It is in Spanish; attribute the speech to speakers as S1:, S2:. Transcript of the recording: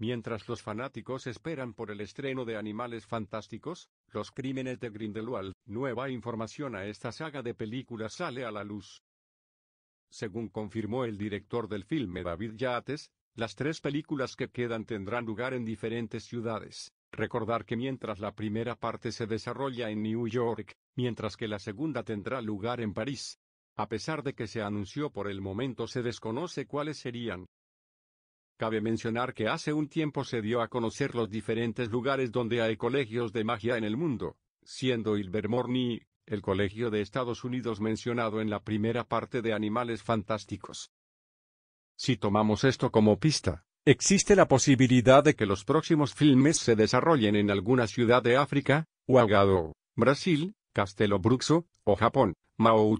S1: Mientras los fanáticos esperan por el estreno de Animales Fantásticos, Los Crímenes de Grindelwald, nueva información a esta saga de películas sale a la luz. Según confirmó el director del filme David Yates, las tres películas que quedan tendrán lugar en diferentes ciudades. Recordar que mientras la primera parte se desarrolla en New York, mientras que la segunda tendrá lugar en París. A pesar de que se anunció por el momento se desconoce cuáles serían, Cabe mencionar que hace un tiempo se dio a conocer los diferentes lugares donde hay colegios de magia en el mundo, siendo Ilvermorny, el colegio de Estados Unidos mencionado en la primera parte de Animales Fantásticos. Si tomamos esto como pista, existe la posibilidad de que los próximos filmes se desarrollen en alguna ciudad de África, Ouagadou, Brasil, Castelo Bruxo, o Japón, Mao